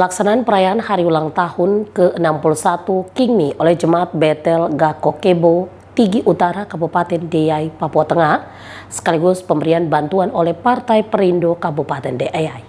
pelaksanaan perayaan hari ulang tahun ke-61 Kingmi oleh Jemaat Betel Gakokebo Tigi Utara Kabupaten Deyai, Papua Tengah, sekaligus pemberian bantuan oleh Partai Perindo Kabupaten Deyai.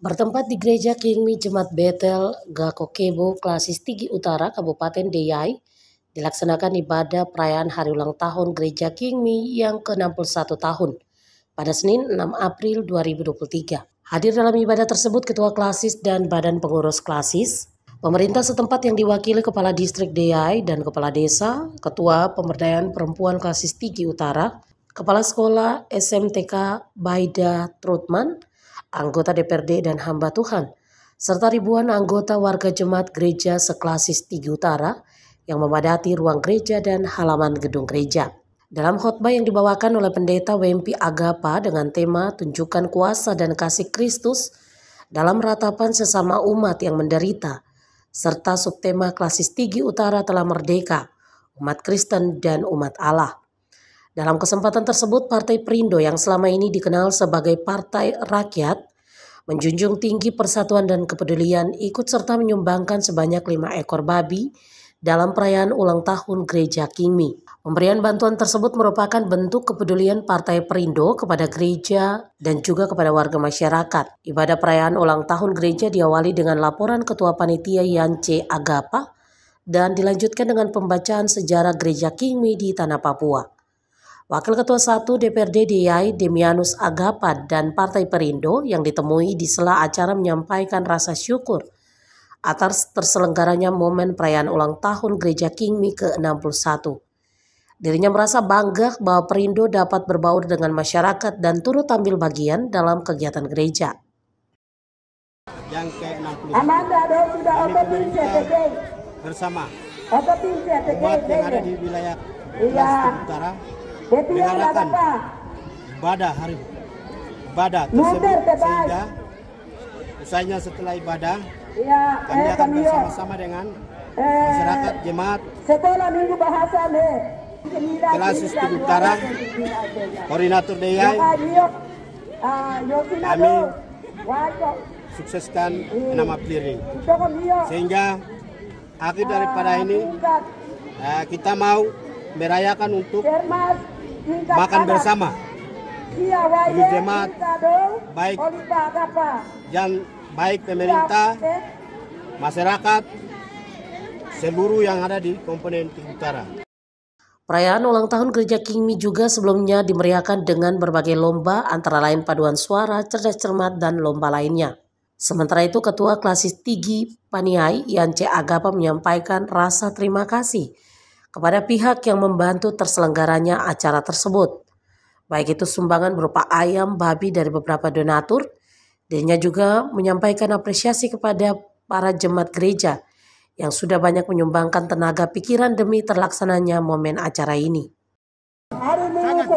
Bertempat di Gereja Kingmi Jemaat Betel Gakokebo Klasis Tigi Utara Kabupaten Deyai, dilaksanakan ibadah perayaan hari ulang tahun Gereja Kingmi yang ke-61 tahun – pada Senin 6 April 2023. Hadir dalam ibadah tersebut Ketua Klasis dan Badan Pengurus Klasis, pemerintah setempat yang diwakili Kepala Distrik DI dan Kepala Desa, Ketua Pemberdayaan Perempuan Klasis Tigi Utara, Kepala Sekolah SMTK Baida Trutman, anggota DPRD dan hamba Tuhan, serta ribuan anggota warga jemaat gereja seklasis Tigi Utara yang memadati ruang gereja dan halaman gedung gereja. Dalam khotbah yang dibawakan oleh pendeta Wempi Agapa dengan tema Tunjukkan Kuasa dan Kasih Kristus dalam ratapan sesama umat yang menderita, serta subtema klasis tinggi utara telah merdeka, umat Kristen dan umat Allah. Dalam kesempatan tersebut, Partai Perindo yang selama ini dikenal sebagai Partai Rakyat menjunjung tinggi persatuan dan kepedulian ikut serta menyumbangkan sebanyak lima ekor babi dalam perayaan ulang tahun gereja Kingmi. Pemberian bantuan tersebut merupakan bentuk kepedulian Partai Perindo kepada gereja dan juga kepada warga masyarakat. Ibadah perayaan ulang tahun gereja diawali dengan laporan Ketua Panitia Yance Agapa dan dilanjutkan dengan pembacaan sejarah gereja Kingmi di Tanah Papua. Wakil Ketua 1 DPRD DIY Demianus Agapa dan Partai Perindo yang ditemui di sela acara menyampaikan rasa syukur – atas terselenggaranya momen perayaan ulang tahun gereja Kingmi ke-61. Dirinya merasa bangga bahwa Perindo dapat berbaur dengan masyarakat dan turut ambil bagian dalam kegiatan gereja. Yang ke-60, kami ya, CTG. bersama umat ya, yang ada di wilayah Klaster iya. Utara mengadakan ibadah hari ibadah tersebut sehingga Usainya setelah ibadah, ya, kami eh, akan bersama-sama dengan eh, masyarakat jemaat setelah minggu bahasa Sistem Utara, Koordinator DIY, kami ah, sukseskan nama clearing. Sehingga akhir ah, daripada ini ah, kita mau merayakan untuk makan bersama. Iya, Jemaat baik oh, yang baik pemerintah, masyarakat, seluruh yang ada di komponen utara. Perayaan ulang tahun gereja Kingmi juga sebelumnya dimeriahkan dengan berbagai lomba antara lain paduan suara, cerdas cermat, dan lomba lainnya. Sementara itu Ketua Klasis Tigi Paniai Yance Agapa menyampaikan rasa terima kasih kepada pihak yang membantu terselenggaranya acara tersebut baik itu sumbangan berupa ayam, babi dari beberapa donatur. Dirinya juga menyampaikan apresiasi kepada para jemaat gereja yang sudah banyak menyumbangkan tenaga pikiran demi terlaksananya momen acara ini. Hari Minggu,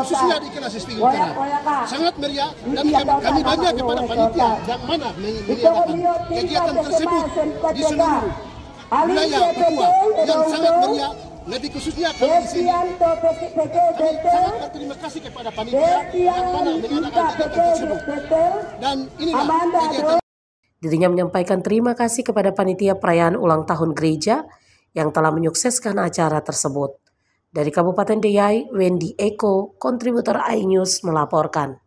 khususnya di kelas SD Utara sangat meriah iya, dan kami, kami bangga kepada panitia yang mana mengadakan kegiatan tersebut di seluruh wilayah Papua yang sangat meriah lebih khususnya kami di sini kami sangat berterima kasih kepada panitia yang mana mengadakan kegiatan tersebut dan inilah kegiatan Dirinya menyampaikan terima kasih kepada panitia perayaan ulang tahun gereja yang telah menyukseskan acara tersebut. Dari Kabupaten Deyai, Wendy Eko, kontributor iNews melaporkan.